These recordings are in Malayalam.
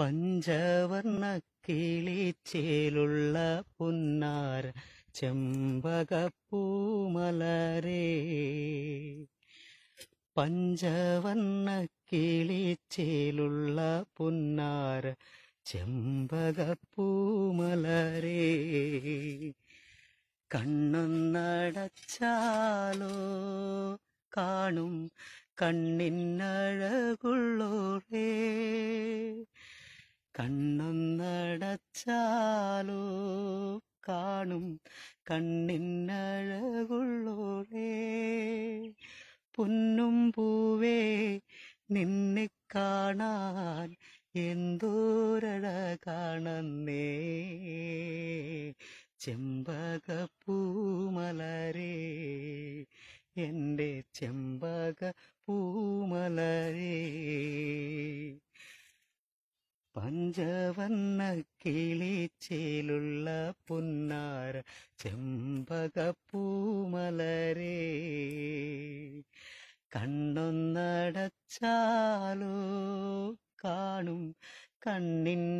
പഞ്ചവർണ കിളിച്ചേലുള്ള പുന്നാർ ചെമ്പകപ്പൂമലരേ പഞ്ചവർണ കിളിച്ചേലുള്ള പുന്നാർ ചെമ്പകപ്പൂമലരേ കണ്ണൊന്നടച്ചാലോ കാണും കണ്ണിനഴകുള്ളോരേ കണ്ണൊന്നടച്ചാലോ കാണും കണ്ണിനഴകുള്ളോളേ പൊന്നും പൂവേ നിന്നെ കാണാൻ എന്തോരട കാണന്നേ ചെമ്പകപ്പൂമലരേ എൻ്റെ ചെമ്പക പൂമലരേ பஞ்சவண்ண கிளிச்சேலுள்ள புன்னார ചെമ്പക പൂമലരേ കണ്ണൊന്നടച്ചാലോ കാണും കണ്ണിനഴകുള്ളോളേ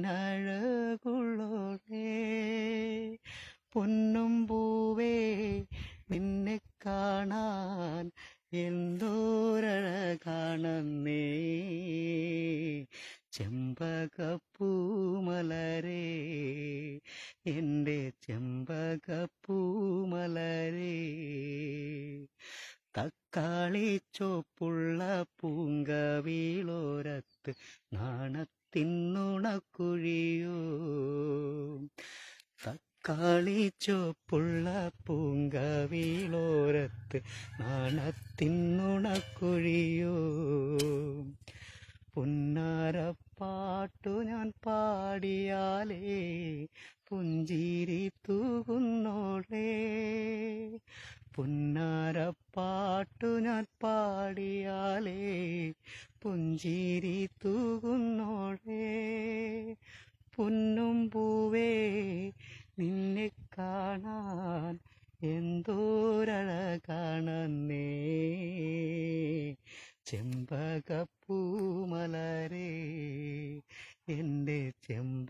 പൊന്നും പൂവേ നിന്നെ കാണാൻ എന്തോരഴ കാണന്നേ ചെമ്പകപ്പൂമലരേ എൻ്റെ ചെമ്പകപ്പൂമലരേ തക്കാളി ചോപ്പുള്ള പൂങ്കവിളോരത്ത് നാണത്തിന്നുണക്കുഴിയോ തക്കാളി ചോപ്പുള്ള പൂങ്കവിളോരത്ത് നാണത്തിന്നുണക്കുഴിയോ പുന്നാരപ്പാട്ടു ഞാൻ പാടിയാലേ പുഞ്ചിരി തൂകുന്നോളേ പുന്നാരപ്പാട്ടു ഞാൻ പാടിയാലേ പുഞ്ചിരി തൂകുന്നോളേ പുന്നും പൂവേ നിന്നെ കാണാൻ എന്തോരള ചെമ്പകപ്പൂമലരേ എൻ്റെ ചെമ്പകപ്പൂമലരേ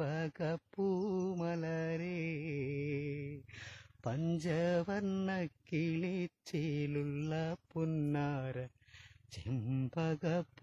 പഞ്ചവർണ്ണ കിളിച്ചിലുള്ള പുന്നാര ചെമ്പകപ്പൂമലരേ